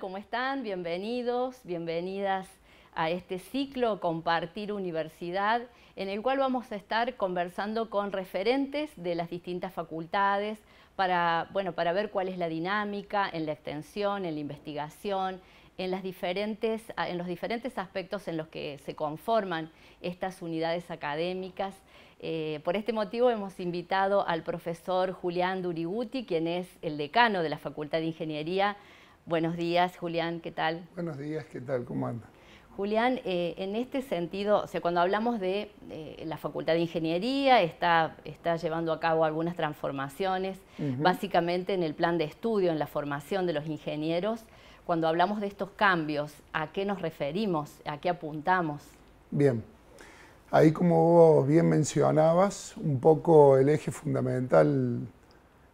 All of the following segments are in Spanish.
¿Cómo están? Bienvenidos, bienvenidas a este ciclo Compartir Universidad, en el cual vamos a estar conversando con referentes de las distintas facultades para, ver cuál es la dinámica en la extensión, en la investigación, en, los diferentes aspectos en los que se conforman estas unidades académicas. Eh, por este motivo hemos invitado al profesor Julián Duriguti, quien es el decano de la Facultad de Ingeniería Buenos días, Julián, ¿qué tal? Buenos días, ¿qué tal? ¿Cómo anda? Julián, eh, en este sentido, cuando hablamos de eh, la Facultad de Ingeniería, está, llevando a cabo algunas transformaciones, básicamente en el plan de estudio, en la formación de los ingenieros. Cuando hablamos de estos cambios, ¿a qué nos referimos? ¿A qué apuntamos? Bien, ahí como vos bien mencionabas, un poco el eje fundamental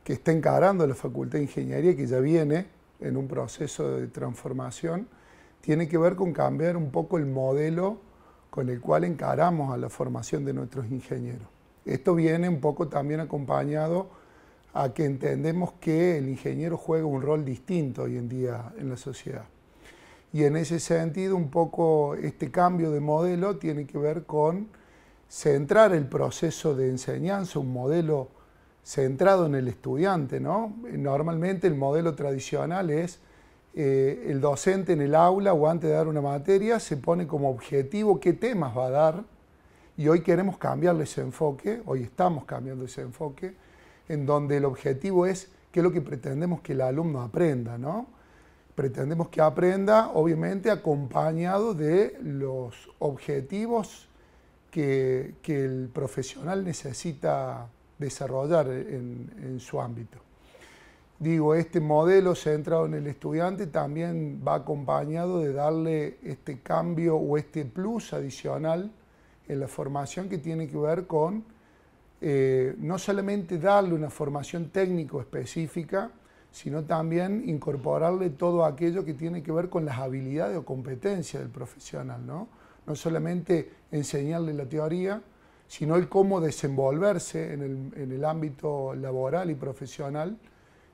que está encarando la Facultad de Ingeniería, que ya viene en un proceso de transformación, tiene que ver con cambiar un poco el modelo con el cual encaramos a la formación de nuestros ingenieros. Esto viene un poco también acompañado a que entendemos que el ingeniero juega un rol distinto hoy en día en la sociedad. Y en ese sentido, un poco este cambio de modelo tiene que ver con centrar el proceso de enseñanza, un modelo centrado en el estudiante, ¿no? Normalmente el modelo tradicional es eh, el docente en el aula o antes de dar una materia se pone como objetivo qué temas va a dar y hoy queremos cambiarle ese enfoque, hoy estamos cambiando ese enfoque, en donde el objetivo es qué es lo que pretendemos que el alumno aprenda, ¿no? Pretendemos que aprenda, obviamente, acompañado de los objetivos que, que el profesional necesita desarrollar en, su ámbito. Digo, este modelo centrado en el estudiante también va acompañado de darle este cambio o este plus adicional en la formación que tiene que ver con eh, no solamente darle una formación técnico específica, sino también incorporarle todo aquello que tiene que ver con las habilidades o competencias del profesional, No solamente enseñarle la teoría, sino el cómo desenvolverse en el, en el ámbito laboral y profesional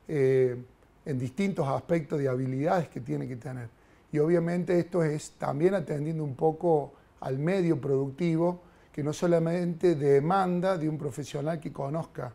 eh, en distintos aspectos de habilidades que tiene que tener. Y obviamente esto es también atendiendo un poco al medio productivo, que no solamente demanda de un profesional que conozca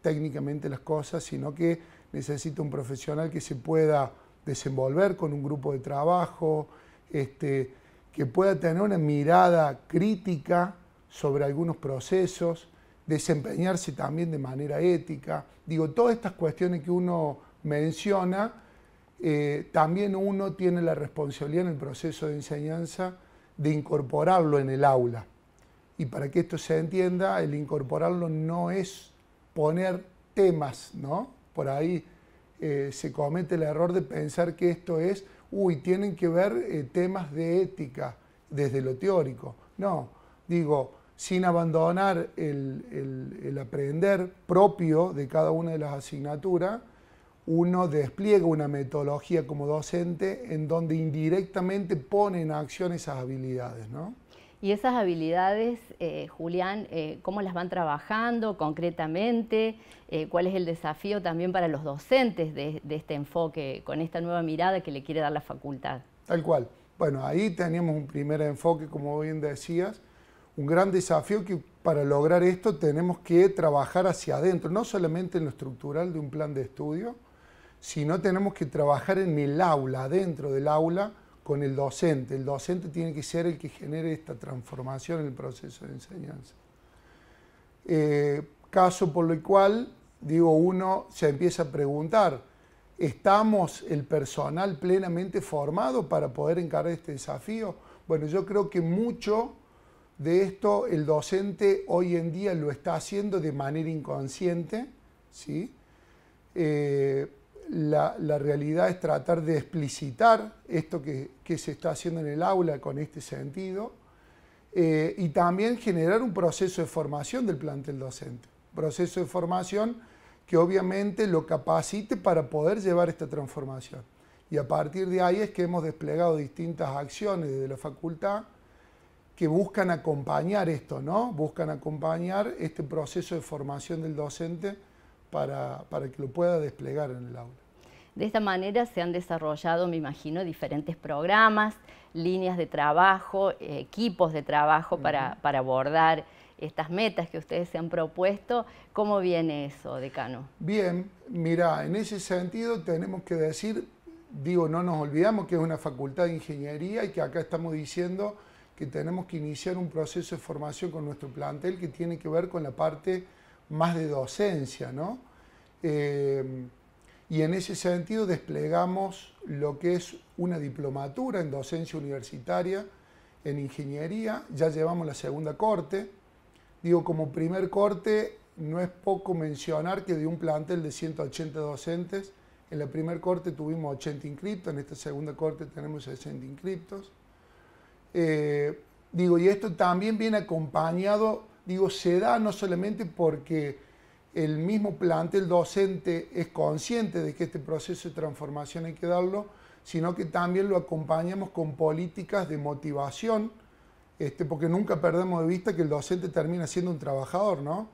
técnicamente las cosas, sino que necesita un profesional que se pueda desenvolver con un grupo de trabajo, este, que pueda tener una mirada crítica sobre algunos procesos, desempeñarse también de manera ética. Digo, todas estas cuestiones que uno menciona, eh, también uno tiene la responsabilidad en el proceso de enseñanza de incorporarlo en el aula. Y para que esto se entienda, el incorporarlo no es poner temas, ¿no? Por ahí eh, se comete el error de pensar que esto es, uy, tienen que ver eh, temas de ética desde lo teórico. No, digo, sin abandonar el, el, aprender propio de cada una de las asignaturas, uno despliega una metodología como docente en donde indirectamente pone en acción esas habilidades. Y esas habilidades, eh, Julián, eh, ¿cómo las van trabajando concretamente? Eh, ¿Cuál es el desafío también para los docentes de, de este enfoque, con esta nueva mirada que le quiere dar la facultad? Tal cual. Bueno, ahí tenemos un primer enfoque, como bien decías, un gran desafío que para lograr esto tenemos que trabajar hacia adentro, no solamente en lo estructural de un plan de estudio, sino tenemos que trabajar en el aula, dentro del aula, con el docente. El docente tiene que ser el que genere esta transformación en el proceso de enseñanza. Eh, caso por el cual, digo, uno se empieza a preguntar, ¿estamos el personal plenamente formado para poder encarar este desafío? Bueno, yo creo que mucho de esto el docente hoy en día lo está haciendo de manera inconsciente. ¿sí? Eh, la, realidad es tratar de explicitar esto que, se está haciendo en el aula con este sentido eh, y también generar un proceso de formación del plantel docente. Proceso de formación que obviamente lo capacite para poder llevar esta transformación. Y a partir de ahí es que hemos desplegado distintas acciones desde la facultad que buscan acompañar esto, ¿no? Buscan acompañar este proceso de formación del docente para, que lo pueda desplegar en el aula. De esta manera se han desarrollado, me imagino, diferentes programas, líneas de trabajo, equipos de trabajo para, abordar estas metas que ustedes se han propuesto. ¿Cómo viene eso, decano? Bien, mira, en ese sentido tenemos que decir, digo, no nos olvidamos que es una facultad de ingeniería y que acá estamos diciendo que tenemos que iniciar un proceso de formación con nuestro plantel que tiene que ver con la parte más de docencia, ¿no? Eh, y en ese sentido desplegamos lo que es una diplomatura en docencia universitaria, en ingeniería, ya llevamos la segunda corte. Digo, como primer corte, no es poco mencionar que de un plantel de 180 docentes, en la primer corte tuvimos 80 inscriptos, en esta segunda corte tenemos 60 inscriptos. Eh, digo, y esto también viene acompañado, digo, se da no solamente porque el mismo plantel docente es consciente de que este proceso de transformación hay que darlo, sino que también lo acompañamos con políticas de motivación, este, porque nunca perdemos de vista que el docente termina siendo un trabajador, ¿no?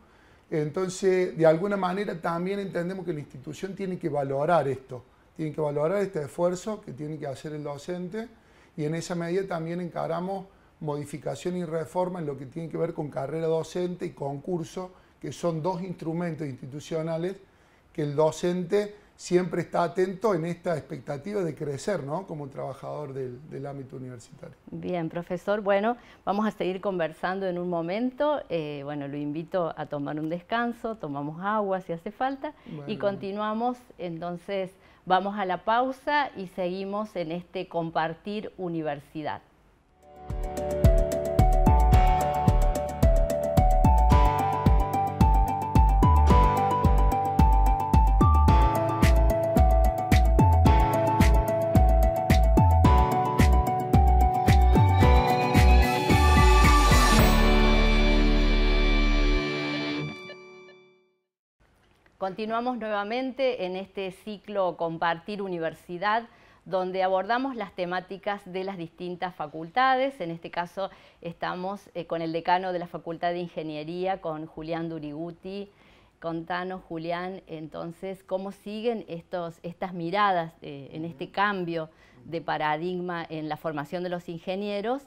Entonces, de alguna manera también entendemos que la institución tiene que valorar esto, tiene que valorar este esfuerzo que tiene que hacer el docente y en esa medida también encaramos modificación y reforma en lo que tiene que ver con carrera docente y concurso, que son dos instrumentos institucionales que el docente siempre está atento en esta expectativa de crecer ¿no? como trabajador del, ámbito universitario. Bien, profesor, bueno, vamos a seguir conversando en un momento. Eh, bueno, lo invito a tomar un descanso, tomamos agua si hace falta y continuamos entonces Vamos a la pausa y seguimos en este compartir universidad. Continuamos nuevamente en este ciclo Compartir Universidad, donde abordamos las temáticas de las distintas facultades. En este caso estamos eh, con el decano de la Facultad de Ingeniería, con Julián Duriguti. Contanos, Julián, entonces, ¿cómo siguen estas miradas eh, en este cambio de paradigma en la formación de los ingenieros?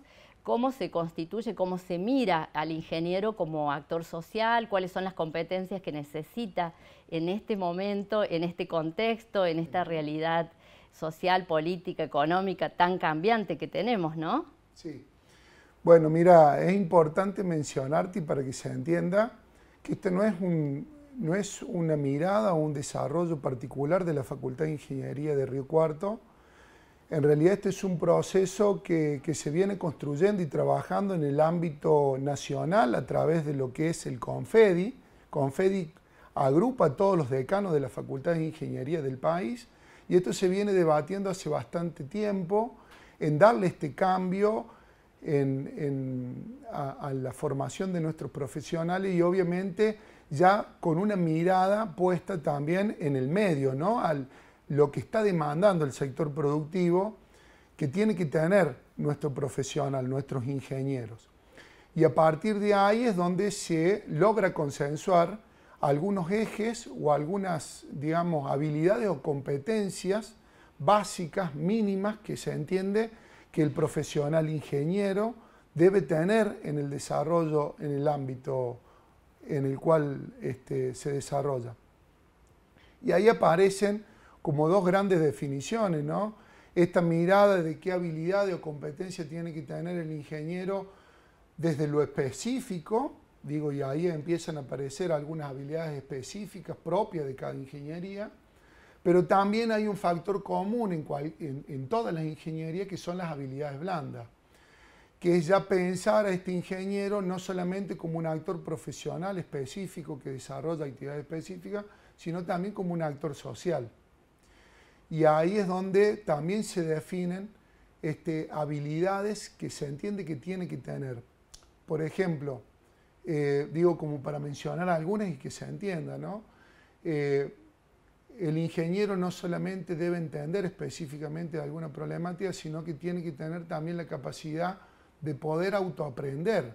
cómo se constituye, cómo se mira al ingeniero como actor social, cuáles son las competencias que necesita en este momento, en este contexto, en esta realidad social, política, económica tan cambiante que tenemos, ¿no? Sí. Bueno, mira, es importante mencionarte para que se entienda que este no es un, no es una mirada o un desarrollo particular de la Facultad de Ingeniería de Río Cuarto, en realidad este es un proceso que, se viene construyendo y trabajando en el ámbito nacional a través de lo que es el CONFEDI. CONFEDI agrupa a todos los decanos de la Facultad de Ingeniería del país y esto se viene debatiendo hace bastante tiempo en darle este cambio a, la formación de nuestros profesionales y obviamente ya con una mirada puesta también en el medio, ¿no? lo que está demandando el sector productivo que tiene que tener nuestro profesional, nuestros ingenieros. Y a partir de ahí es donde se logra consensuar algunos ejes o algunas, digamos, habilidades o competencias básicas, mínimas, que se entiende que el profesional ingeniero debe tener en el desarrollo, en el ámbito en el cual este, se desarrolla. Y ahí aparecen como dos grandes definiciones, Esta mirada de qué habilidad o competencia tiene que tener el ingeniero desde lo específico, digo, y ahí empiezan a aparecer algunas habilidades específicas propias de cada ingeniería, pero también hay un factor común en todas las ingenierías que son las habilidades blandas, que es ya pensar a este ingeniero no solamente como un actor profesional específico que desarrolla actividades específicas, sino también como un actor social. Y ahí es donde también se definen este, habilidades que se entiende que tiene que tener. Por ejemplo, eh, digo como para mencionar algunas y que se entienda, ¿no? Eh, el ingeniero no solamente debe entender específicamente alguna problemática, sino que tiene que tener también la capacidad de poder autoaprender.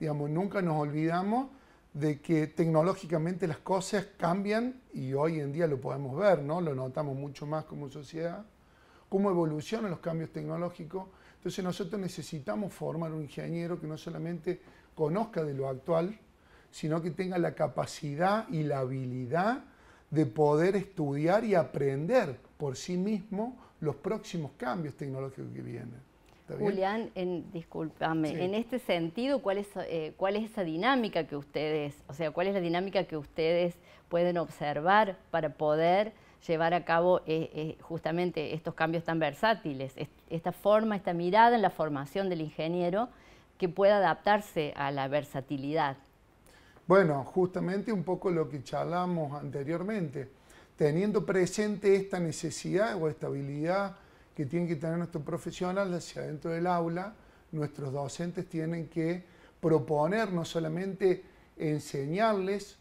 Digamos, nunca nos olvidamos de que tecnológicamente las cosas cambian y hoy en día lo podemos ver, ¿no? Lo notamos mucho más como sociedad, cómo evolucionan los cambios tecnológicos. Entonces nosotros necesitamos formar un ingeniero que no solamente conozca de lo actual, sino que tenga la capacidad y la habilidad de poder estudiar y aprender por sí mismo los próximos cambios tecnológicos que vienen. Julián, en, discúlpame, en este sentido, eh, ¿cuál es, esa dinámica que ustedes, o sea, cuál es la dinámica que ustedes pueden observar para poder llevar a cabo eh, eh, justamente estos cambios tan versátiles, esta forma, esta mirada en la formación del ingeniero que pueda adaptarse a la versatilidad? Bueno, justamente un poco lo que charlamos anteriormente, teniendo presente esta necesidad o esta habilidad que tienen que tener nuestros profesionales hacia dentro del aula. Nuestros docentes tienen que proponer, no solamente enseñarles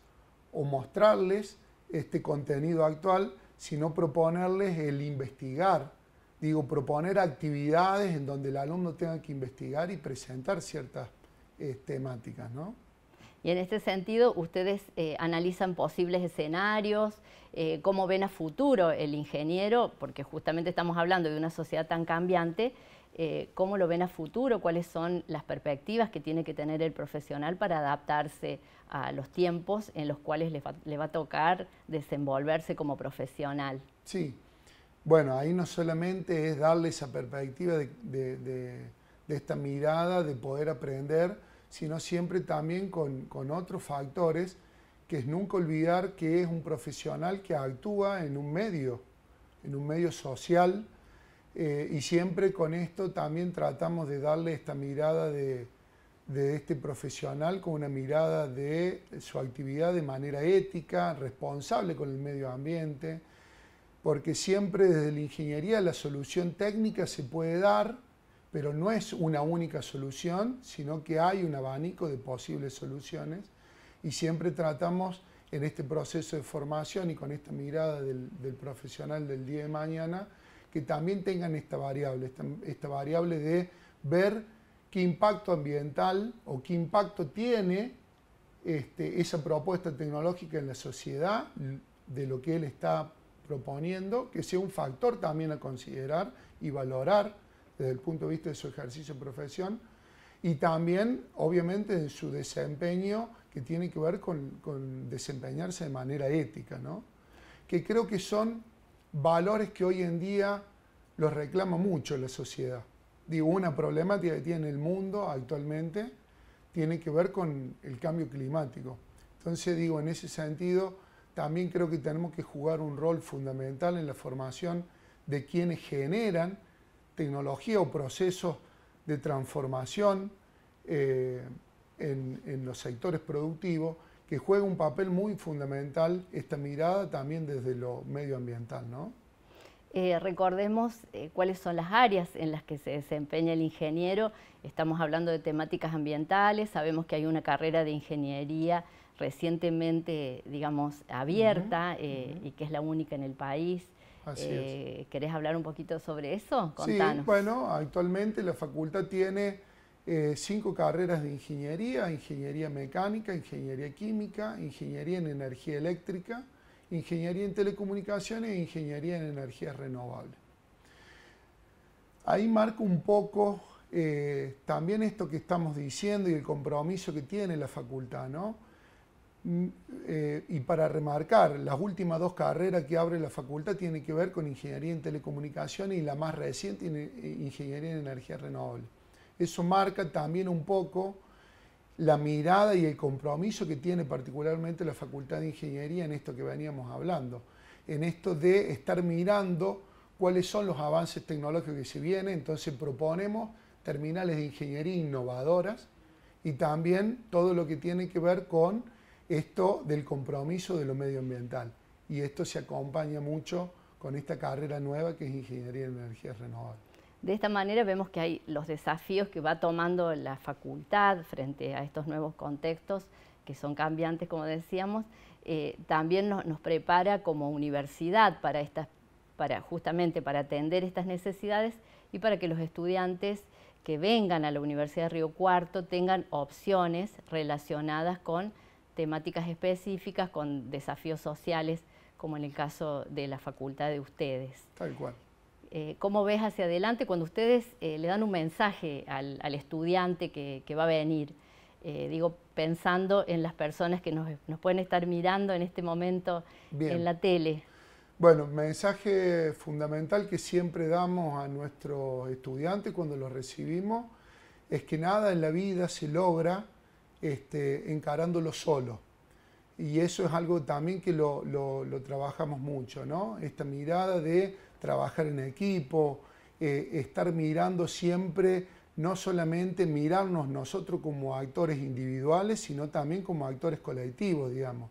o mostrarles este contenido actual, sino proponerles el investigar. Digo, proponer actividades en donde el alumno tenga que investigar y presentar ciertas eh, temáticas, ¿no? Y en este sentido, ustedes eh, analizan posibles escenarios, eh, cómo ven a futuro el ingeniero, porque justamente estamos hablando de una sociedad tan cambiante, eh, cómo lo ven a futuro, cuáles son las perspectivas que tiene que tener el profesional para adaptarse a los tiempos en los cuales le va, a tocar desenvolverse como profesional. Sí, bueno, ahí no solamente es darle esa perspectiva de esta mirada de poder aprender, sino siempre también con, otros factores, que es nunca olvidar que es un profesional que actúa en un medio, en un medio social, eh, y siempre con esto también tratamos de darle esta mirada de este profesional con una mirada de su actividad de manera ética, responsable con el medio ambiente, porque siempre desde la ingeniería la solución técnica se puede dar, pero no es una única solución, sino que hay un abanico de posibles soluciones y siempre tratamos en este proceso de formación y con esta mirada del, profesional del día de mañana, que también tengan esta variable, esta, variable de ver qué impacto ambiental o qué impacto tiene este, esa propuesta tecnológica en la sociedad de lo que él está proponiendo, que sea un factor también a considerar y valorar desde el punto de vista de su ejercicio de profesión y también, obviamente, de su desempeño que tiene que ver con, desempeñarse de manera ética, ¿no? que creo que son valores que hoy en día los reclama mucho la sociedad. Digo, una problemática que tiene el mundo actualmente tiene que ver con el cambio climático. Entonces, digo, en ese sentido, también creo que tenemos que jugar un rol fundamental en la formación de quienes generan tecnología o procesos de transformación eh, en, los sectores productivos que juega un papel muy fundamental esta mirada también desde lo medioambiental, ¿no? Eh, recordemos eh, cuáles son las áreas en las que se desempeña el ingeniero. Estamos hablando de temáticas ambientales, sabemos que hay una carrera de ingeniería recientemente, digamos, abierta y que es la única en el país. Eh, ¿Querés hablar un poquito sobre eso? Contanos. Sí, bueno, actualmente la facultad tiene eh, cinco carreras de ingeniería, ingeniería mecánica, ingeniería química, ingeniería en energía eléctrica, ingeniería en telecomunicaciones e ingeniería en energías renovables. Ahí marco un poco eh, también esto que estamos diciendo y el compromiso que tiene la facultad, ¿no? Mm, eh, y para remarcar, las últimas dos carreras que abre la facultad tienen que ver con ingeniería en telecomunicaciones y la más reciente, eh, ingeniería en energía renovable. Eso marca también un poco la mirada y el compromiso que tiene particularmente la facultad de ingeniería en esto que veníamos hablando, en esto de estar mirando cuáles son los avances tecnológicos que se vienen, entonces proponemos terminales de ingeniería innovadoras y también todo lo que tiene que ver con esto del compromiso de lo medioambiental. Y esto se acompaña mucho con esta carrera nueva que es Ingeniería en Energías Renovables. De esta manera vemos que hay los desafíos que va tomando la facultad frente a estos nuevos contextos que son cambiantes, como decíamos, eh, también nos, prepara como universidad para para, justamente para atender estas necesidades y para que los estudiantes que vengan a la Universidad de Río Cuarto tengan opciones relacionadas con temáticas específicas con desafíos sociales, como en el caso de la facultad de ustedes. Tal cual. Eh, ¿Cómo ves hacia adelante cuando ustedes eh, le dan un mensaje al, estudiante que, va a venir? Eh, digo, pensando en las personas que nos, pueden estar mirando en este momento en la tele. Bueno, mensaje fundamental que siempre damos a nuestros estudiantes cuando lo recibimos es que nada en la vida se logra este, encarándolo solo. Y eso es algo también que lo, trabajamos mucho, ¿no? Esta mirada de trabajar en equipo, eh, estar mirando siempre, no solamente mirarnos nosotros como actores individuales, sino también como actores colectivos, digamos.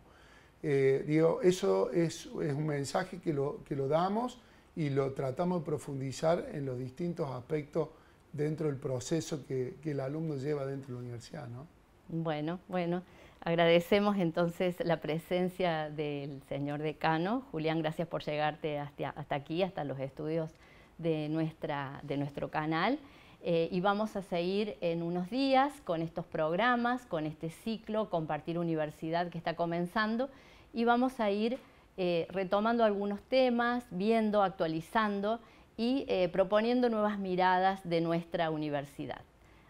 Eh, eso es, un mensaje que lo, damos y lo tratamos de profundizar en los distintos aspectos dentro del proceso que, que el alumno lleva dentro de la universidad, ¿no? Bueno, bueno. Agradecemos entonces la presencia del señor decano. Julián, gracias por llegarte hasta, aquí, hasta los estudios de, nuestra, de nuestro canal. Eh, y vamos a seguir en unos días con estos programas, con este ciclo Compartir Universidad que está comenzando y vamos a ir eh, retomando algunos temas, viendo, actualizando y eh, proponiendo nuevas miradas de nuestra universidad.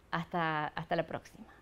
Hasta, hasta la próxima.